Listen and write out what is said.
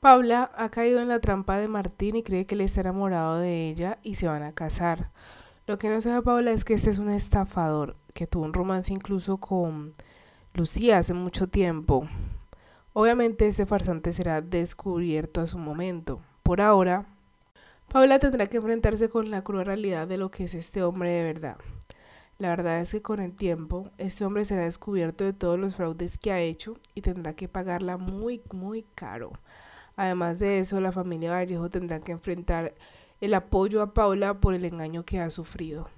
Paula ha caído en la trampa de Martín y cree que él está enamorado de ella y se van a casar. Lo que no sabe Paula es que este es un estafador que tuvo un romance incluso con Lucía hace mucho tiempo. Obviamente este farsante será descubierto a su momento. Por ahora, Paula tendrá que enfrentarse con la cruel realidad de lo que es este hombre de verdad. La verdad es que con el tiempo, este hombre será descubierto de todos los fraudes que ha hecho y tendrá que pagarla muy, muy caro. Además de eso, la familia Vallejo tendrá que enfrentar el apoyo a Paula por el engaño que ha sufrido.